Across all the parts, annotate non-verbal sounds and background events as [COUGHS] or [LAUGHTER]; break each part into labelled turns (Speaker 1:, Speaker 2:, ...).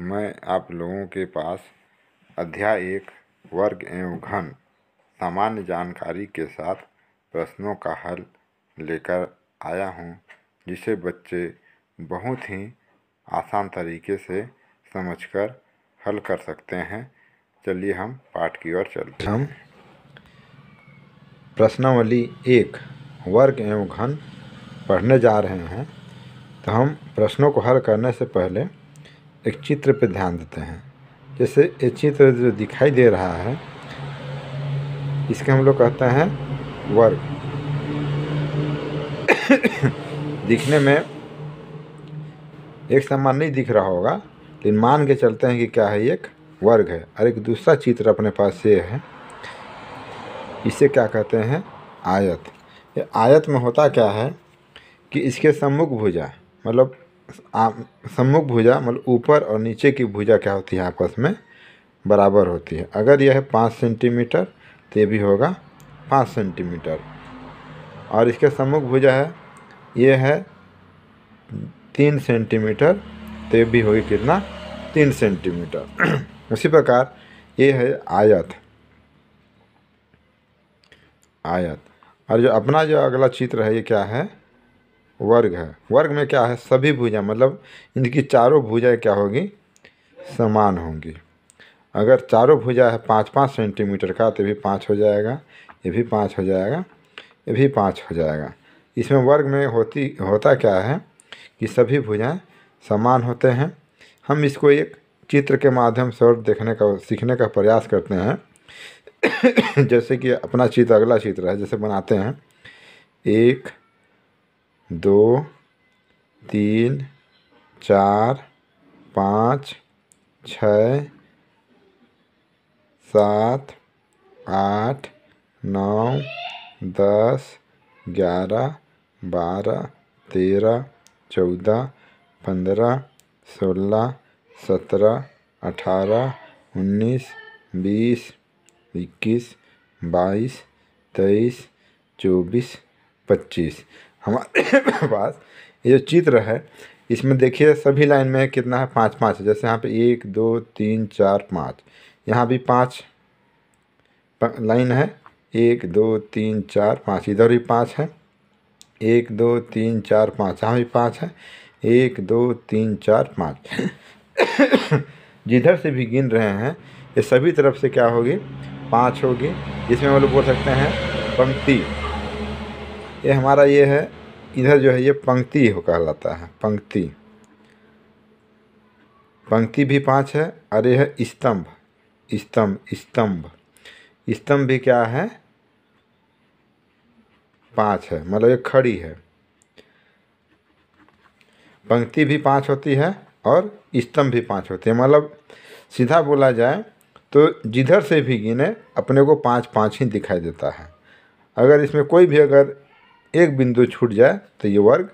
Speaker 1: मैं आप लोगों के पास अध्याय एक वर्ग एवं घन सामान्य जानकारी के साथ प्रश्नों का हल लेकर आया हूँ जिसे बच्चे बहुत ही आसान तरीके से समझकर हल कर सकते हैं चलिए हम पाठ की ओर चलते हम प्रश्नावली एक वर्ग एवं घन पढ़ने जा रहे हैं तो हम प्रश्नों को हल करने से पहले एक चित्र पर ध्यान देते हैं जैसे ये चित्र जो दिखाई दे रहा है इसके हम लोग कहते हैं वर्ग [COUGHS] दिखने में एक समान नहीं दिख रहा होगा लेकिन मान के चलते हैं कि क्या है एक वर्ग है और एक दूसरा चित्र अपने पास ये है इसे क्या कहते हैं आयत ये आयत में होता क्या है कि इसके सम्मुख भुजा मतलब सम्मुख भुजा मतलब ऊपर और नीचे की भुजा क्या होती है आपस में बराबर होती है अगर यह है पाँच सेंटीमीटर तो भी होगा पाँच सेंटीमीटर और इसके सम्मुख भुजा है ये है तीन सेंटीमीटर तो भी होगी कितना तीन सेंटीमीटर [CLEARS THROAT] उसी प्रकार ये है आयत आयत और जो अपना जो अगला चित्र है ये क्या है वर्ग है वर्ग में क्या है सभी भुजा मतलब इनकी चारों भुजाएं क्या होगी समान होंगी अगर चारों भुजा है पाँच पाँच सेंटीमीटर का तो भी पाँच हो जाएगा ये भी पाँच हो जाएगा ये भी पाँच हो जाएगा इसमें वर्ग में होती होता क्या है कि सभी भुजाएं समान होते हैं हम इसको एक चित्र के माध्यम से और देखने का सीखने का प्रयास करते हैं [COUGHS] जैसे कि अपना चित्र अगला चित्र है जैसे बनाते हैं एक दो तीन चार पाँच छः सात आठ नौ दस ग्यारह बारह तेरह चौदह पंद्रह सोलह सत्रह अठारह उन्नीस बीस इक्कीस बाईस तेईस चौबीस पच्चीस हमारे [COUGHS] पास ये जो चित्र है इसमें देखिए सभी लाइन में कितना है पाँच पाँच है जैसे यहाँ पे एक दो तीन चार पाँच यहाँ भी पाँच लाइन है एक दो तीन चार पाँच इधर भी पाँच है एक दो तीन चार पाँच यहाँ भी पाँच है एक दो तीन चार पाँच [COUGHS] जिधर से भी गिन रहे हैं ये सभी तरफ से क्या होगी पाँच होगी जिसमें हम लोग बोल सकते हैं पंक्ति ये हमारा ये है इधर जो है ये पंक्ति हो कहलाता है पंक्ति पंक्ति भी पाँच है और यह है स्तंभ स्तंभ स्तंभ स्तंभ भी क्या है पाँच है मतलब ये खड़ी है पंक्ति भी पाँच होती है और स्तंभ भी पाँच होते हैं मतलब सीधा बोला जाए तो जिधर से भी गिने अपने को पाँच पाँच ही दिखाई देता है अगर इसमें कोई भी अगर एक बिंदु छूट जाए तो ये वर्ग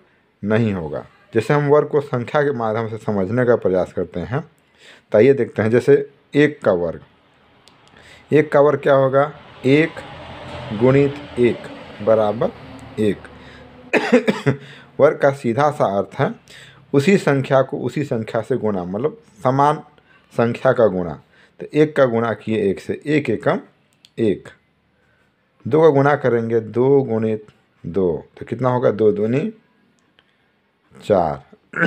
Speaker 1: नहीं होगा जैसे हम वर्ग को संख्या के माध्यम से समझने का प्रयास करते हैं तो आइए देखते हैं जैसे एक का वर्ग एक का वर्ग क्या होगा एक गुणित एक बराबर एक [COUGHS] वर्ग का सीधा सा अर्थ है उसी संख्या को उसी संख्या से गुणा मतलब समान संख्या का गुणा तो एक का गुणा किए एक से एक एकम एक दो का गुणा करेंगे दो गुणित दो तो कितना होगा दो दूनी चार [CLEARS THROAT]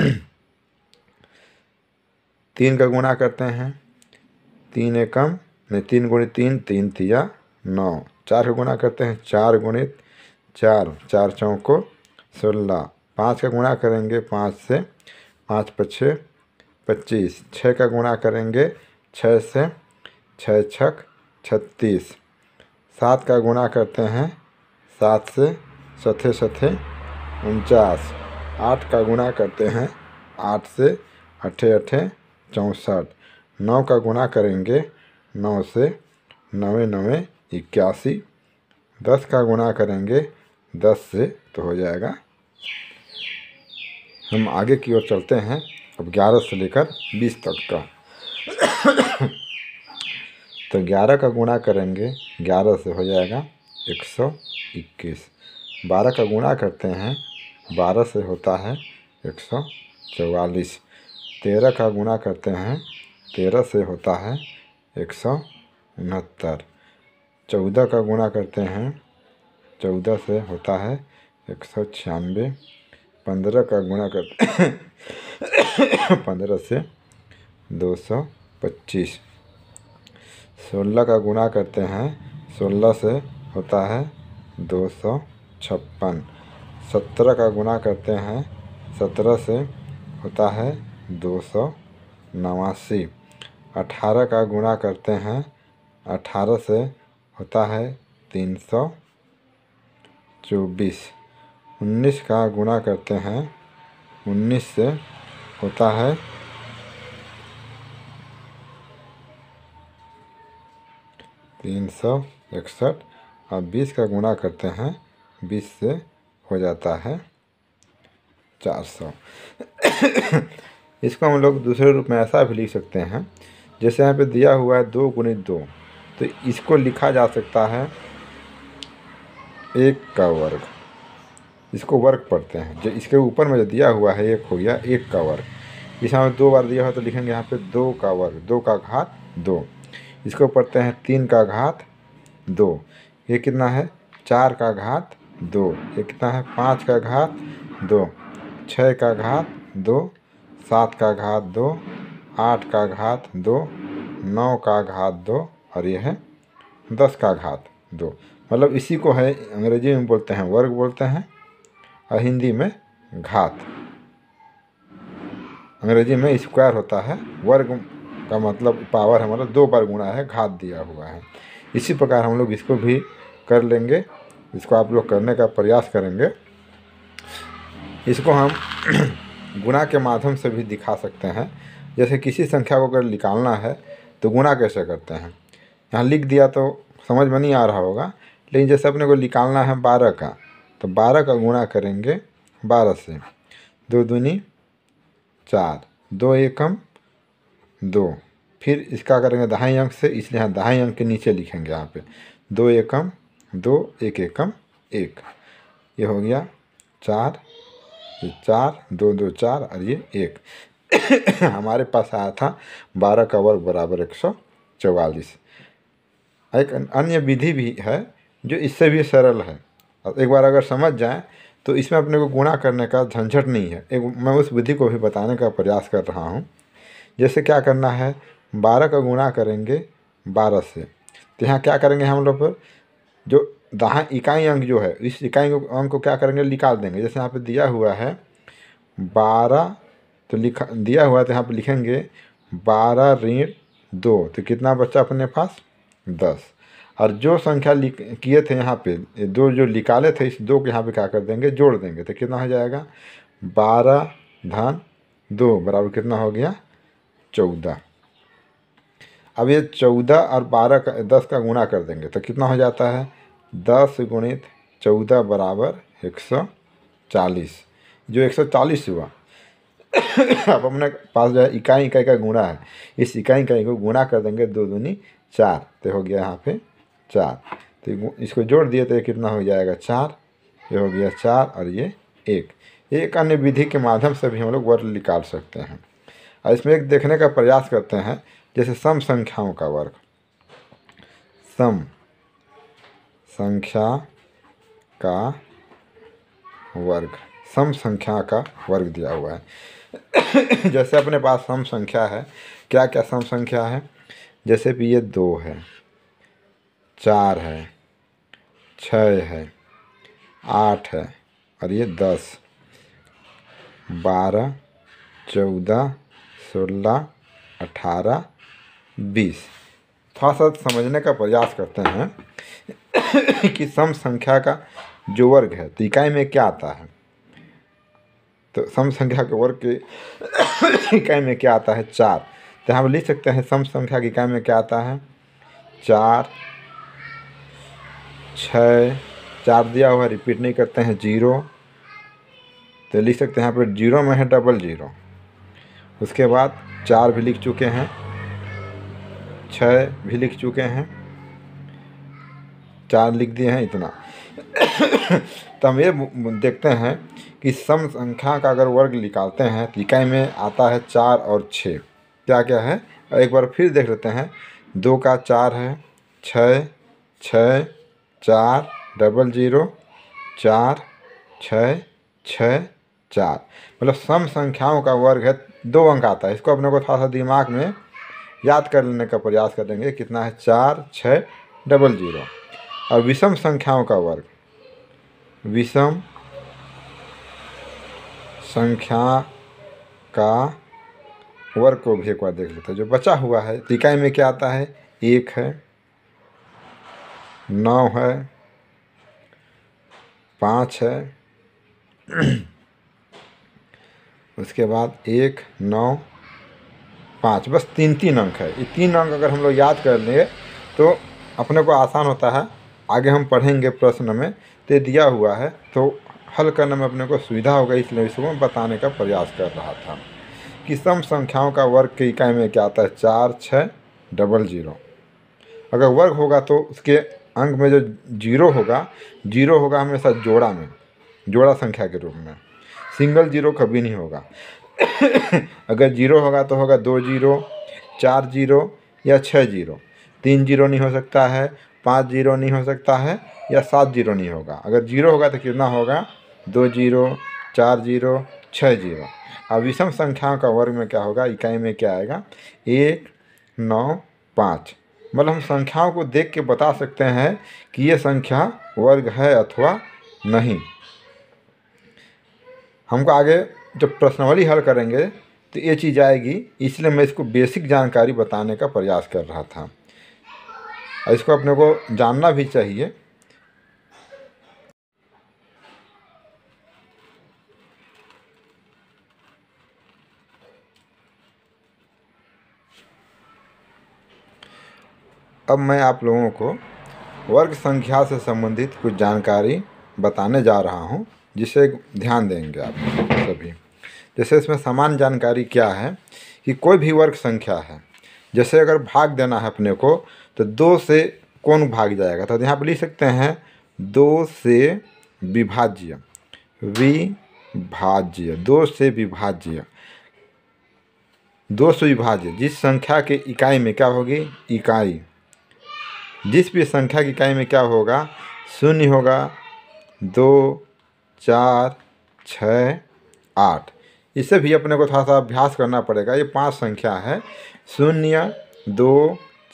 Speaker 1: तीन का गुणा करते हैं तीन एकम नहीं तीन गुणित तीन तीन तिया नौ चार का गुणा करते हैं चार गुणित चार चार चौको सोलह पाँच का गुणा करेंगे पाँच से पाँच पच्छ पच्चीस छः का गुणा करेंगे छः से छः छक छत्तीस सात का गुणा करते हैं सात से सथे सथे उनचास आठ का गुणा करते हैं आठ से अठे अठे चौंसठ नौ का गुणा करेंगे नौ से नवे नवे इक्यासी दस का गुणा करेंगे दस से तो हो जाएगा हम आगे की ओर चलते हैं अब ग्यारह से लेकर बीस तक का तो ग्यारह का गुणा करेंगे ग्यारह से हो जाएगा एक सौ इक्कीस बारह का गुणा करते हैं बारह से होता है एक सौ चौवालीस तेरह का गुणा करते हैं तेरह से होता है एक सौ उनहत्तर चौदह का गुणा करते हैं चौदह से होता है एक सौ छियानवे पंद्रह का गुणा करते [COUGHS] पंद्रह से दो सौ पच्चीस सोलह का गुणा करते हैं सोलह से होता है दो सौ छप्पन सत्रह का गुना करते हैं सत्रह से होता है दो सौ नवासी अठारह का गुना करते हैं अठारह से होता है तीन सौ चौबीस उन्नीस का गुना करते हैं उन्नीस से होता है तीन सौ इकसठ और बीस का गुना करते हैं बीस से हो जाता है चार सौ इसको हम लोग दूसरे रूप में ऐसा भी लिख सकते हैं जैसे यहाँ पे दिया हुआ है दो गुणित दो तो इसको लिखा जा सकता है एक का वर्ग इसको वर्ग पढ़ते हैं जो इसके ऊपर में जो दिया हुआ है एक हो गया एक का वर्ग इस हमें दो बार दिया हुआ तो लिखेंगे यहाँ पे दो का वर्ग दो का घात दो इसको पढ़ते हैं तीन का घात दो ये कितना है चार का घात दो ये कितना है पाँच का घात दो छः का घात दो सात का घात दो आठ का घात दो नौ का घात दो और यह है दस का घात दो मतलब इसी को है अंग्रेजी में बोलते हैं वर्ग बोलते हैं और हिंदी में घात अंग्रेजी में स्क्वायर होता है वर्ग का मतलब पावर हमारा मतलब दो बार गुणा है घात दिया हुआ है इसी प्रकार हम लोग इसको भी कर लेंगे इसको आप लोग करने का प्रयास करेंगे इसको हम [CLEARS THROAT] गुना के माध्यम से भी दिखा सकते हैं जैसे किसी संख्या को अगर निकालना है तो गुना कैसे करते हैं यहाँ लिख दिया तो समझ में नहीं आ रहा होगा लेकिन जैसे अपने को निकालना है बारह का तो बारह का गुणा करेंगे बारह से दो दूनी चार दो एकम दो फिर इसका करेंगे दहाई अंक से इसलिए यहाँ दहाई अंक के नीचे लिखेंगे यहाँ पे दो एकम दो एक एक कम एक ये हो गया चार ये चार दो दो चार और ये एक [COUGHS] हमारे पास आया था बारह का वर्ग बराबर एक सौ चौवालीस एक अन्य विधि भी है जो इससे भी सरल है और एक बार अगर समझ जाए तो इसमें अपने को गुणा करने का झंझट नहीं है एक मैं उस विधि को भी बताने का प्रयास कर रहा हूँ जैसे क्या करना है बारह का गुणा करेंगे बारह से तो यहाँ क्या करेंगे हम लोग पर जो दहाँ इकाई अंक जो है इस इकाई अंक को क्या करेंगे निकाल देंगे जैसे यहाँ पे दिया हुआ है बारह तो लिखा दिया हुआ है तो यहाँ पे लिखेंगे बारह ऋण दो तो कितना बच्चा अपने पास दस और जो संख्या किए थे यहाँ पे दो जो निकाले थे इस दो को यहाँ पे क्या कर देंगे जोड़ देंगे तो कितना हो जाएगा बारह धन दो बराबर कितना हो गया चौदह अब ये चौदह और बारह का दस का गुणा कर देंगे तो कितना हो जाता है दस गुणित चौदह बराबर एक सौ चालीस जो एक सौ चालीस हुआ अब अपने पास जो है इकाई इकाई का गुणा है इस इकाई इकाई को गुणा कर देंगे दो दूनी चार तो हो गया यहाँ पे चार तो इसको जोड़ दिए तो कितना हो जाएगा चार ये हो गया चार और ये एक एक अन्य विधि के माध्यम से भी हम लोग वर्ड निकाल सकते हैं और इसमें एक देखने का प्रयास करते हैं जैसे सम संख्याओं का वर्ग सम संख्या का वर्ग सम संख्या का वर्ग दिया हुआ है [COUGHS] जैसे अपने पास सम संख्या है क्या क्या सम संख्या है जैसे कि ये दो है चार है छ है आठ है और ये दस बारह चौदह सोलह अठारह बीस थोड़ा सा समझने का प्रयास करते हैं [COUGHS] कि सम संख्या का जो वर्ग है तो इकाई में क्या आता है तो सम संख्या के वर्ग के [COUGHS] इकाई में क्या आता है चार तो हम लिख सकते हैं सम संख्या की इकाई में क्या आता है चार छ चार दिया हुआ रिपीट नहीं करते हैं जीरो तो लिख सकते हैं यहाँ पर जीरो में है डबल जीरो उसके बाद चार भी लिख चुके हैं छः भी लिख चुके हैं चार लिख दिए हैं इतना [COUGHS] तो हम ये देखते हैं कि सम संख्या का अगर वर्ग निकालते हैं तो इकाई में आता है चार और छः क्या क्या है एक बार फिर देख लेते हैं दो का चार है छ छ चार डबल जीरो चार छ छ चार मतलब सम संख्याओं का वर्ग है दो अंक आता है इसको अपने को थोड़ा सा दिमाग में याद कर लेने का प्रयास करेंगे कितना है चार छः डबल जीरो और विषम संख्याओं का वर्ग विषम संख्या का वर्ग को भी एक बार देख लेते हैं जो बचा हुआ है इकाई में क्या आता है एक है नौ है पाँच है [CLEARS THROAT] उसके बाद एक नौ पाँच बस तीन तीन अंक है ये तीन अंक अगर हम लोग याद कर लिए तो अपने को आसान होता है आगे हम पढ़ेंगे प्रश्न में तो दिया हुआ है तो हल करने में अपने को सुविधा होगा इसलिए इसको मैं बताने का प्रयास कर रहा था कि सम संख्याओं का वर्ग की इकाई में क्या आता है चार छः डबल जीरो अगर वर्ग होगा तो उसके अंक में जो जीरो होगा जीरो होगा हमेशा जोड़ा में जोड़ा संख्या के रूप में सिंगल जीरो कभी नहीं होगा अगर जीरो होगा तो होगा दो जीरो चार जीरो या छः जीरो तीन जीरो नहीं हो सकता है पाँच जीरो नहीं हो सकता है या सात जीरो नहीं होगा अगर जीरो होगा तो कितना होगा दो जीरो चार जीरो छः जीरो अब विषम संख्याओं का वर्ग में क्या होगा इकाई में क्या आएगा एक नौ पाँच मतलब हम संख्याओं को देख के बता सकते हैं कि ये संख्या वर्ग है अथवा नहीं हमको आगे जब प्रश्नवली हल करेंगे तो ये चीज़ आएगी इसलिए मैं इसको बेसिक जानकारी बताने का प्रयास कर रहा था इसको अपने को जानना भी चाहिए अब मैं आप लोगों को वर्ग संख्या से संबंधित कुछ जानकारी बताने जा रहा हूँ जिसे ध्यान देंगे आप जैसे इसमें समान जानकारी क्या है कि कोई भी वर्ग संख्या है जैसे अगर भाग देना है अपने को तो दो से कौन भाग जाएगा तो यहाँ पर लिख सकते हैं दो से विभाज्य विभाज्य दो से विभाज्य दो से विभाज्य जिस संख्या के इकाई में क्या होगी इकाई जिस भी संख्या की इकाई में क्या होगा शून्य होगा दो चार छ आठ इसे भी अपने को थोड़ा सा अभ्यास करना पड़ेगा ये पांच संख्या है शून्य दो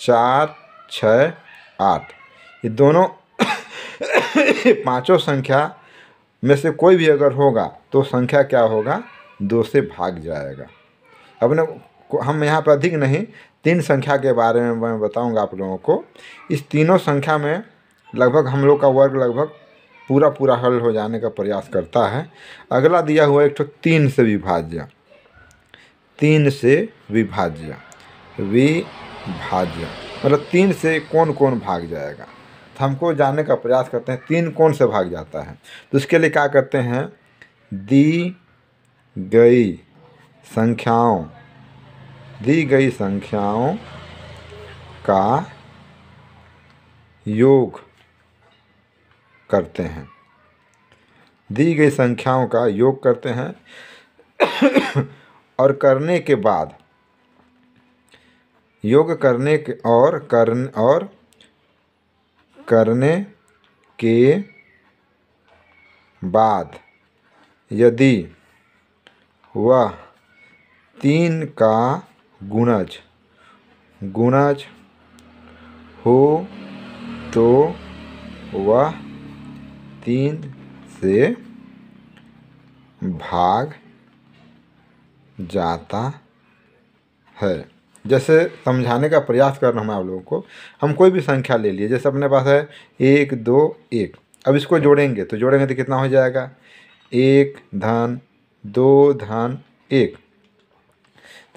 Speaker 1: चार छ आठ ये दोनों [COUGHS] पांचों संख्या में से कोई भी अगर होगा तो संख्या क्या होगा दो से भाग जाएगा अपने हम यहाँ पर अधिक नहीं तीन संख्या के बारे में मैं बताऊँगा आप लोगों को इस तीनों संख्या में लगभग हम लोग का वर्ग लगभग पूरा पूरा हल हो जाने का प्रयास करता है अगला दिया हुआ एक तो तीन से विभाज्य तीन से विभाज्य विभाज्य मतलब तीन से कौन कौन भाग जाएगा तो हमको जानने का प्रयास करते हैं तीन कौन से भाग जाता है तो उसके लिए क्या करते हैं दी गई संख्याओं दी गई संख्याओं का योग करते हैं दी गई संख्याओं का योग करते हैं और करने के बाद योग करने के और करन और करने के बाद यदि वह तीन का गुणज गुणज हो तो वह तीन से भाग जाता है जैसे समझाने का प्रयास कर रहा हूँ आप लोगों को हम कोई भी संख्या ले लिए जैसे अपने पास है एक दो एक अब इसको जोड़ेंगे तो जोड़ेंगे तो कितना हो जाएगा एक धन दो धन एक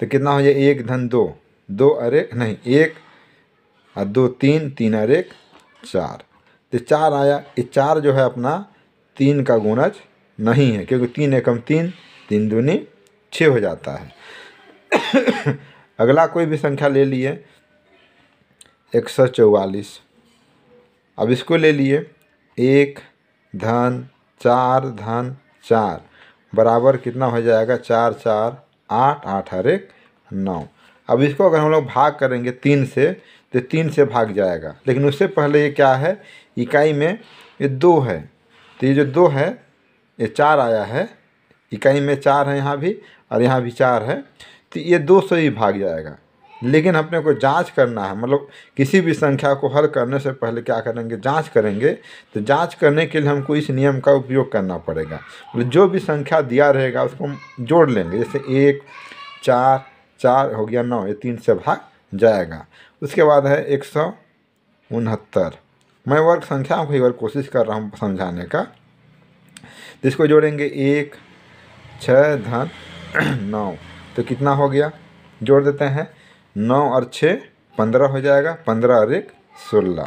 Speaker 1: तो कितना हो जाए एक धन दो दो अरे नहीं एक और दो तीन तीन अरे चार तो चार आया ये चार जो है अपना तीन का गुणज नहीं है क्योंकि तीन एकम तीन तीन दूनी छः हो जाता है [COUGHS] अगला कोई भी संख्या ले लिए एक सौ चौवालीस अब इसको ले लिए एक धन चार धन चार बराबर कितना हो जाएगा चार चार आठ आठ हर एक नौ अब इसको अगर हम लोग भाग करेंगे तीन से तो तीन से भाग जाएगा लेकिन उससे पहले ये क्या है इकाई में ये दो है तो ये जो दो है ये चार आया है इकाई में चार है यहाँ भी और यहाँ भी चार है तो ये दो से ही भाग जाएगा लेकिन अपने को जांच करना है मतलब किसी भी संख्या को हल करने से पहले क्या करेंगे जांच करेंगे तो जांच करने के लिए हमको इस नियम का उपयोग करना पड़ेगा मतलब जो भी संख्या दिया रहेगा उसको हम जोड़ लेंगे जैसे एक चार चार हो गया नौ ये तीन से भाग जाएगा उसके बाद है एक सौ उनहत्तर मैं वर्ग संख्याओं को बार कोशिश कर रहा हूँ समझाने का इसको जोड़ेंगे एक छ धन [CLEARS THROAT] नौ तो कितना हो गया जोड़ देते हैं नौ और छः पंद्रह हो जाएगा पंद्रह और एक सोलह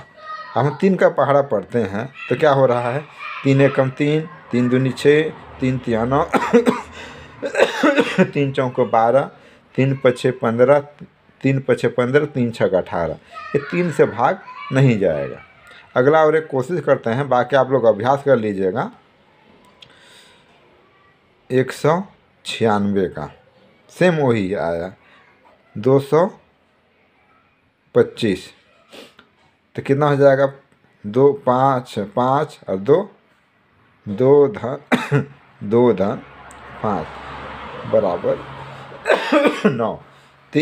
Speaker 1: अब हम तीन का पहाड़ा पढ़ते हैं तो क्या हो रहा है तीन एकम तीन तीन दूनी छः तीन तिया नौ [CLEARS THROAT] तीन चौको बारह तीन पछे पंद्रह तीन पछे पंद्रह तीन छः का अठारह ये तीन से भाग नहीं जाएगा अगला और एक कोशिश करते हैं बाकी आप लोग अभ्यास कर लीजिएगा एक सौ छियानवे का सेम वही आया दो सौ पच्चीस तो कितना हो जाएगा दो पाँच पाँच और दो दो धन [COUGHS] दो धन पाँच बराबर [COUGHS] नौ तो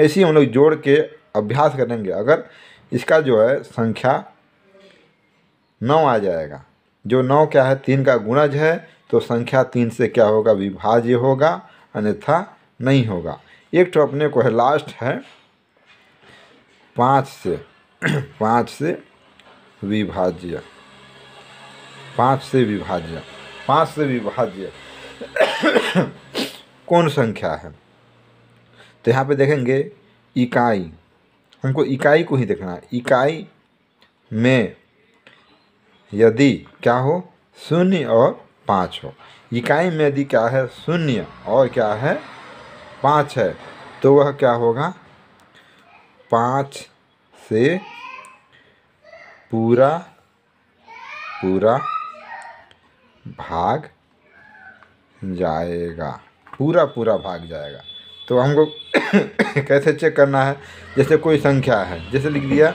Speaker 1: ऐसे ही हम लोग जोड़ के अभ्यास करेंगे अगर इसका जो है संख्या नौ आ जाएगा जो नौ क्या है तीन का गुणज है तो संख्या तीन से क्या होगा विभाज्य होगा अन्यथा नहीं होगा एक तो अपने को है लास्ट है पाँच से [CLEARS THROAT] पाँच से विभाज्य पाँच से विभाज्य पाँच से विभाज्य [CLEARS THROAT] कौन संख्या है तो यहाँ पे देखेंगे इकाई हमको इकाई को ही देखना है इकाई में यदि क्या हो शून्य और पाँच हो इकाई में यदि क्या है शून्य और क्या है पाँच है तो वह क्या होगा पाँच से पूरा पूरा भाग जाएगा पूरा पूरा भाग जाएगा तो हमको [COUGHS] कैसे चेक करना है जैसे कोई संख्या है जैसे लिख दिया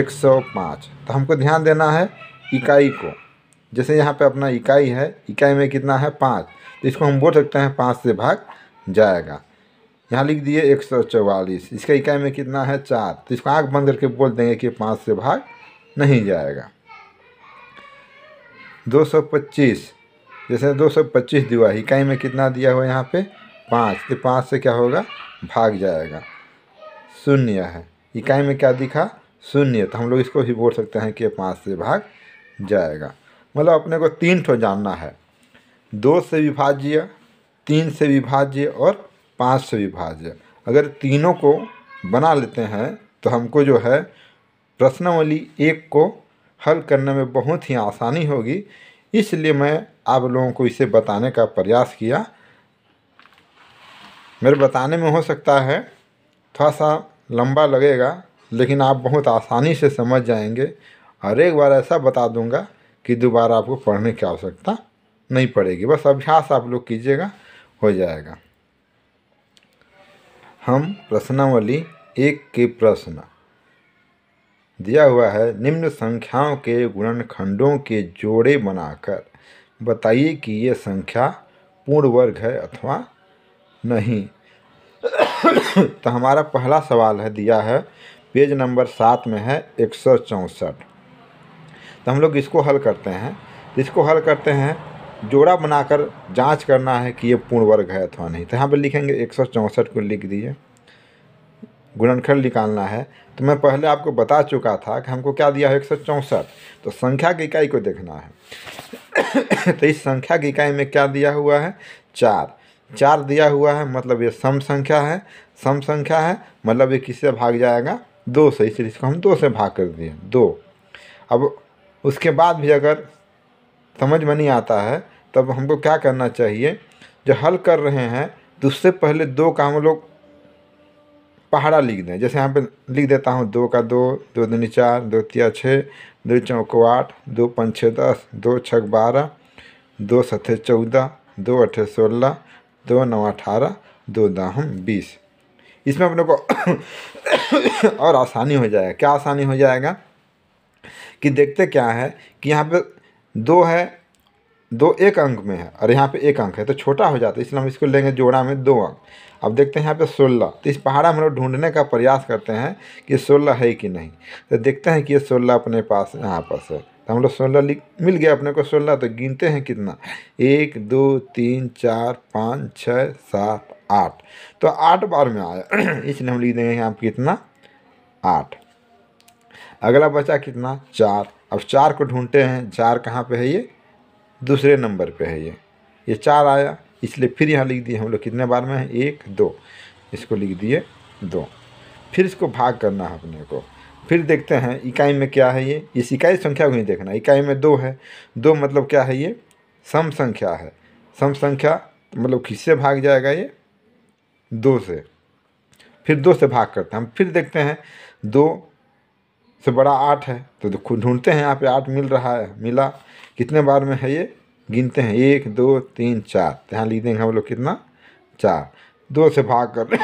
Speaker 1: 105 तो हमको ध्यान देना है इकाई को जैसे यहाँ पे अपना इकाई है इकाई में कितना है पाँच तो इसको हम बोल सकते हैं पाँच से भाग जाएगा यहाँ लिख दिए एक सौ चौवालीस इसका इकाई में कितना है चार तो इसको आँख बंद करके बोल देंगे कि पाँच से भाग नहीं जाएगा दो सौ पच्चीस जैसे दो सौ पच्चीस दिया है इकाई में कितना दिया हुआ यहाँ पे पाँच तो पाँच से क्या होगा भाग जाएगा शून्य है इकाई में क्या दिखा शून्य तो हम लोग इसको भी बोल सकते हैं कि पाँच से भाग जाएगा मतलब अपने को तीन ठो जानना है दो से विभाज्य तीन से विभाज्य और पाँच से विभाज्य अगर तीनों को बना लेते हैं तो हमको जो है प्रश्नवली एक को हल करने में बहुत ही आसानी होगी इसलिए मैं आप लोगों को इसे बताने का प्रयास किया मेरे बताने में हो सकता है थोड़ा सा लंबा लगेगा लेकिन आप बहुत आसानी से समझ जाएंगे हर एक बार ऐसा बता दूंगा कि दोबारा आपको पढ़ने की आवश्यकता नहीं पड़ेगी बस अभ्यास आप लोग कीजिएगा हो जाएगा हम प्रश्नावली एक के प्रश्न दिया हुआ है निम्न संख्याओं के गुणनखंडों के जोड़े बनाकर बताइए कि ये संख्या पूर्ण वर्ग है अथवा नहीं [COUGHS] तो हमारा पहला सवाल है दिया है पेज नंबर सात में है एक सौ चौंसठ तो हम लोग इसको हल करते हैं इसको हल करते हैं जोड़ा बनाकर जांच करना है कि ये पूर्ण वर्ग है अथवा नहीं तो यहाँ पर लिखेंगे एक सौ चौंसठ को लिख दिए गुणनखंड निकालना है तो मैं पहले आपको बता चुका था कि हमको क्या दिया है एक सौ चौंसठ तो संख्या की इकाई को देखना है [COUGHS] तो इस संख्या की इकाई में क्या दिया हुआ है चार चार दिया हुआ है मतलब ये सम संख्या है सम संख्या है मतलब ये किससे भाग जाएगा दो से इसलिए इसको हम दो से भाग कर दिए दो अब उसके बाद भी अगर समझ में नहीं आता है तब हमको क्या करना चाहिए जो हल कर रहे हैं तो उससे पहले दो का हम लोग पहाड़ा लिख दें जैसे यहाँ पे लिख देता हूँ दो का दो दो दूनी चार दो तिया छः दो चौको आठ दो पंच छः दस दो छः बारह दो सतह चौदह दो अठे सोलह दो नौ अठारह दो दाहम बीस इसमें अपने को [COUGHS] और आसानी हो जाएगा क्या आसानी हो जाएगा कि देखते क्या है कि यहाँ पे दो है दो एक अंक में है और यहाँ पे एक अंक है तो छोटा हो जाता है इसलिए हम इसको लेंगे जोड़ा में दो अंक अब देखते हैं यहाँ पे सोलह तो इस पहाड़ा में लोग ढूंढने का प्रयास करते हैं कि सोलह है कि नहीं तो देखते हैं कि ये सोलह अपने पास यहाँ पास है तो हम लोग सोलह लिख मिल गया अपने को सोलह तो गिनते हैं कितना एक दो तीन चार पाँच छः सात आठ तो आठ बार में आया [CLEARS THROAT] इसलिए हम लिख देंगे यहाँ पर कितना आठ अगला बचा कितना चार अब चार को ढूंढते हैं चार कहाँ पे है ये दूसरे नंबर पे है ये ये चार आया इसलिए फिर यहाँ लिख दिए हम लोग कितने बार में है एक दो इसको लिख दिए दो फिर इसको भाग करना है अपने को फिर देखते हैं इकाई में क्या है ये इस इकाई संख्या को नहीं देखना इकाई में दो है दो मतलब क्या है ये सम संख्या है सम संख्या मतलब किससे भाग जाएगा ये दो से फिर दो से भाग करते हैं हम फिर देखते हैं दो से बड़ा आठ है तो ढूंढते हैं यहाँ पे आठ मिल रहा है मिला कितने बार में है ये गिनते हैं एक दो तीन चार तो यहाँ लिख देंगे हम लोग कितना चार दो से भाग कर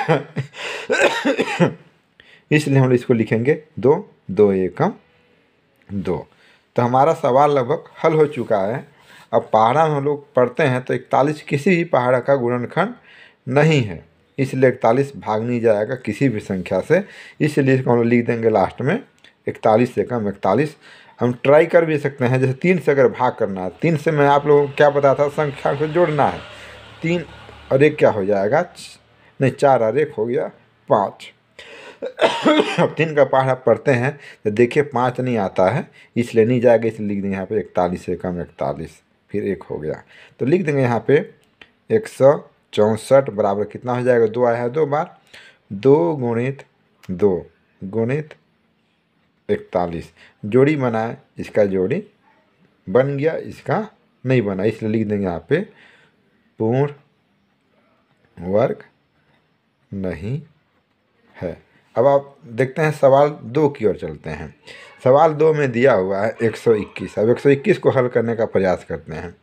Speaker 1: [COUGHS] इसलिए हम लोग इसको लिखेंगे दो दो एक हम दो तो हमारा सवाल लगभग हल हो चुका है अब पहाड़ा में हम लोग पढ़ते हैं तो इकतालीस किसी भी पहाड़ा का गुणनखंड नहीं है इसलिए इकतालीस भाग नहीं जाएगा किसी भी संख्या से इसलिए इसको हम लोग लिख देंगे लास्ट में इकतालीस से कम इकतालीस हम ट्राई कर भी सकते हैं जैसे तीन से अगर भाग करना है तीन से मैं आप लोगों को क्या बताया था संख्या से जोड़ना है तीन और एक क्या हो जाएगा नहीं चार और एक हो गया पाँच अब तीन का आप पढ़ते हैं तो देखिए पाँच नहीं आता है इसलिए नहीं जाएगा इसलिए लिख देंगे यहाँ पर इकतालीस से कम इकतालीस फिर एक हो गया तो लिख देंगे यहाँ पर एक सौ चौंसठ बराबर कितना हो जाएगा दो आया है दो बार दो गुणित दो गुणित इकतालीस जोड़ी बना इसका जोड़ी बन गया इसका नहीं बना इसलिए लिख देंगे यहाँ पे पूर्ण वर्ग नहीं है अब आप देखते हैं सवाल दो की ओर चलते हैं सवाल दो में दिया हुआ है 121 अब 121 को हल करने का प्रयास करते हैं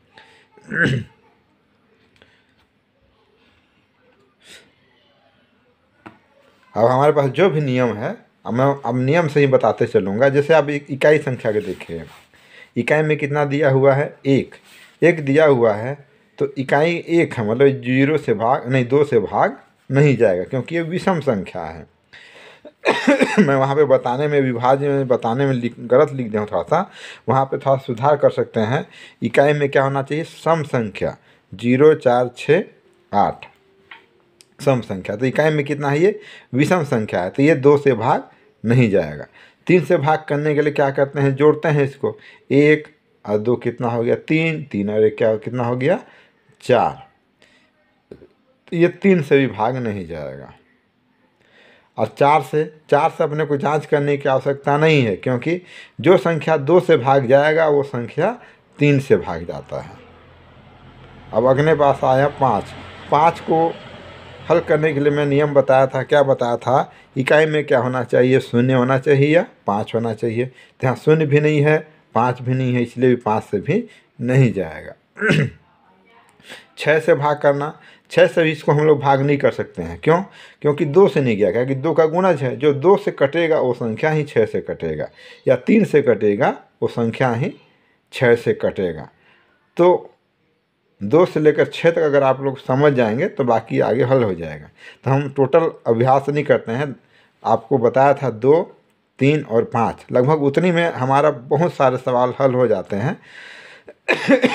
Speaker 1: अब हमारे पास जो भी नियम है मैं अब नियम से ही बताते चलूँगा जैसे आप इकाई संख्या के देखिए इकाई में कितना दिया हुआ है एक एक दिया हुआ है तो इकाई एक है मतलब जीरो से भाग नहीं दो से भाग नहीं जाएगा क्योंकि ये विषम संख्या है [COUGHS] मैं वहाँ पे बताने में विभाज्य में बताने में लिख गलत लिख दें थोड़ा सा वहाँ पे थोड़ा सुधार कर सकते हैं इकाई में क्या होना चाहिए सम संख्या जीरो चार छः आठ सम संख्या तो इकाई में कितना है ये विषम संख्या है तो ये दो से भाग नहीं जाएगा तीन से भाग करने के लिए क्या करते हैं जोड़ते हैं इसको एक और दो कितना हो गया तीन तीन और एक क्या कितना हो गया चार तो ये तीन से भी भाग नहीं जाएगा और चार से चार से अपने को जांच करने की आवश्यकता नहीं है क्योंकि जो संख्या दो से भाग जाएगा वो संख्या तीन से भाग जाता है अब अगले पास आया पाँच पाँच को हल करने के लिए मैं नियम बताया था क्या बताया था इकाई में क्या होना चाहिए शून्य होना चाहिए या पाँच होना चाहिए तो यहाँ शून्य भी नहीं है पाँच भी नहीं है इसलिए भी पाँच से भी नहीं जाएगा [CLEARS THROAT] छः से भाग करना छः से भी इसको हम लोग भाग नहीं कर सकते हैं क्यों क्योंकि दो से नहीं गया क्योंकि दो का गुणज है जो दो से कटेगा वो संख्या ही छः से कटेगा या तीन से कटेगा वो संख्या ही छः से कटेगा तो दो से लेकर छः तक अगर आप लोग समझ जाएंगे तो बाकी आगे हल हो जाएगा तो हम टोटल अभ्यास नहीं करते हैं आपको बताया था दो तीन और पाँच लगभग उतनी में हमारा बहुत सारे सवाल हल हो जाते हैं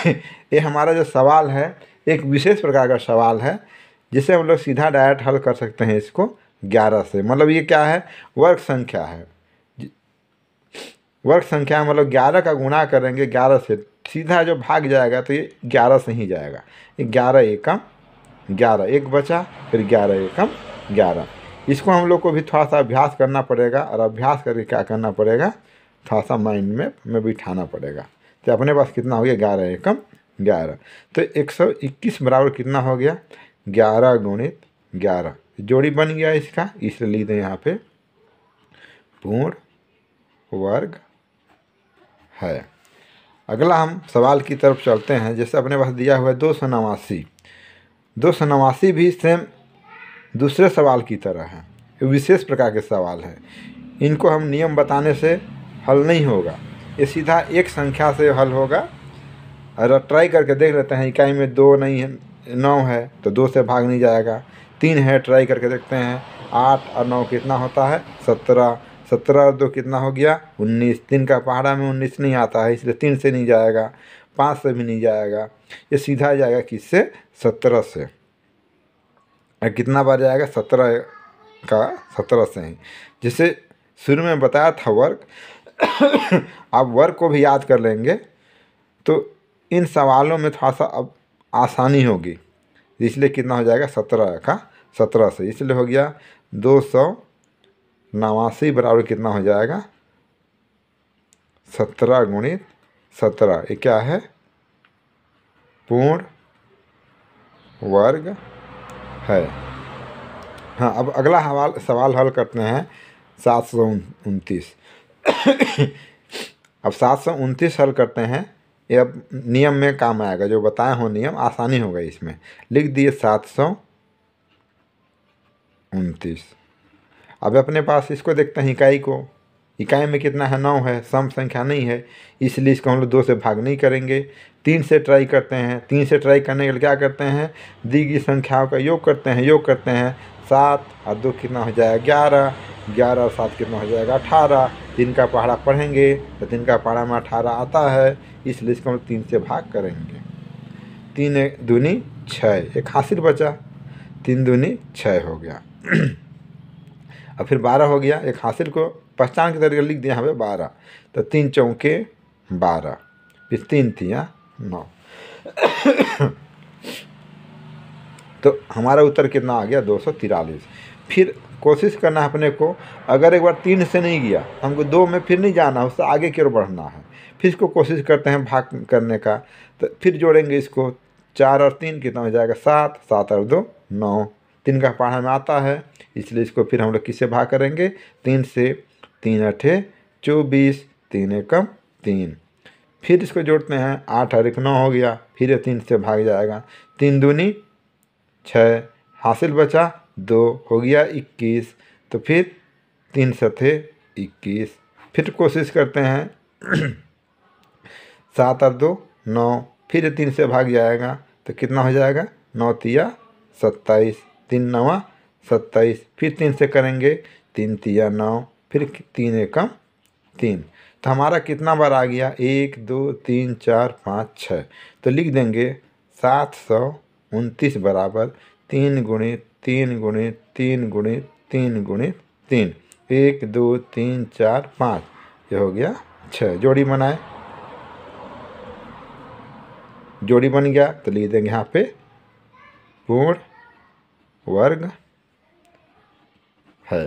Speaker 1: [COUGHS] ये हमारा जो सवाल है एक विशेष प्रकार का सवाल है जिसे हम लोग सीधा डायरेक्ट हल कर सकते हैं इसको ग्यारह से मतलब ये क्या है वर्ग संख्या है वर्ग संख्या मतलब ग्यारह का गुणा करेंगे ग्यारह से सीधा जो भाग जाएगा तो ये ग्यारह से ही जाएगा ये ग्यारह एकम ग्यारह एक बचा फिर ग्यारह एकम ग्यारह इसको हम लोग को भी थोड़ा सा अभ्यास करना पड़ेगा और अभ्यास करके क्या करना पड़ेगा थोड़ा सा माइंड में में बिठाना पड़ेगा तो अपने पास कितना हो गया ग्यारह एकम ग्यारह तो एक सौ इक्कीस बराबर कितना हो गया ग्यारह गुणित ग्यारह जोड़ी बन गया इसका इसलिए लिख दें यहाँ पे पूर्ण वर्ग है अगला हम सवाल की तरफ चलते हैं जैसे अपने पास दिया हुआ है दो सौ नवासी दो सौ नवासी भी सेम दूसरे सवाल की तरह है विशेष प्रकार के सवाल है इनको हम नियम बताने से हल नहीं होगा ये सीधा एक संख्या से हल होगा और ट्राई करके देख लेते हैं इकाई में दो नहीं है नौ है तो दो से भाग नहीं जाएगा तीन है ट्राई करके देखते हैं आठ और नौ कितना होता है सत्रह सत्रह और दो कितना हो गया उन्नीस तीन का पहाड़ा में उन्नीस नहीं आता है इसलिए तीन से नहीं जाएगा पाँच से भी नहीं जाएगा ये सीधा जाएगा किस से सत्रह से और कितना बार जाएगा सत्रह का सत्रह से ही जिसे शुरू में बताया था वर्क आप वर्क को भी याद कर लेंगे तो इन सवालों में थोड़ा सा अब आसानी होगी इसलिए कितना हो जाएगा सत्रह का सत्रह से इसलिए हो गया दो सौ नवासी बराबर कितना हो जाएगा सत्रह गुणित सत्रह ये क्या है पूर्ण वर्ग है हाँ अब अगला हवाल सवाल हल करते हैं सात सौ उनतीस अब सात सौ उनतीस हल करते हैं ये अब नियम में काम आएगा जो बताए हो नियम आसानी होगा इसमें लिख दिए सात सौ उनतीस अब अपने पास इसको देखते हैं इकाई को इकाई में कितना है नौ है सम संख्या नहीं है इसलिए इसको हम लोग दो से भाग नहीं करेंगे तीन से ट्राई करते हैं तीन से ट्राई करने के लिए क्या करते हैं दी गई संख्याओं का योग करते हैं योग करते हैं सात और दो कितना हो जाएगा ग्यारह ग्यारह और सात कितना हो जाएगा अठारह तीन का पहाड़ा पढ़ेंगे तो तीन का पहाड़ा में अठारह आता है इसलिए इसको हम तीन से भाग करेंगे तीन दूनी छः एक हासिल बचा तीन दूनी छः हो गया [CLEARS THROAT] और फिर बारह हो गया एक हासिल को पहचान के तरीके लिख दिया हमें बारह तो तीन चौके बारह फिर तीन तिया हाँ? नौ तो हमारा उत्तर कितना आ गया दो सौ तिरालीस फिर कोशिश करना है अपने को अगर एक बार तीन से नहीं गया तो हमको दो में फिर नहीं जाना उससे आगे की ओर बढ़ना है फिर इसको कोशिश करते हैं भाग करने का तो फिर जोड़ेंगे इसको चार और तीन कितना हो जाएगा सात सात और दो नौ तीन का पहाड़ में आता है इसलिए इसको फिर हम लोग किससे भाग करेंगे तीन से तीन अठे चौबीस तीन एकम तीन फिर इसको जोड़ते हैं आठ और एक नौ हो गया फिर ये तीन से भाग जाएगा तीन दूनी छः हासिल बचा दो हो गया इक्कीस तो फिर तीन सथे इक्कीस फिर कोशिश करते हैं [CLEARS THROAT] सात और दो नौ फिर तीन से भाग जाएगा तो कितना हो जाएगा नौ तिया सत्ताईस तीन नवा सत्ताईस फिर तीन से करेंगे तीन तिया नौ फिर तीन एकम तीन तो हमारा कितना बार आ गया एक दो तीन चार पाँच छः तो लिख देंगे सात सौ उनतीस बराबर तीन गुणे तीन गुणे तीन गुणे तीन गुणे तीन एक दो तीन चार पाँच ये हो गया छः जोड़ी बनाए जोड़ी बन गया तो लिख देंगे यहाँ पे पूर्ण वर्ग है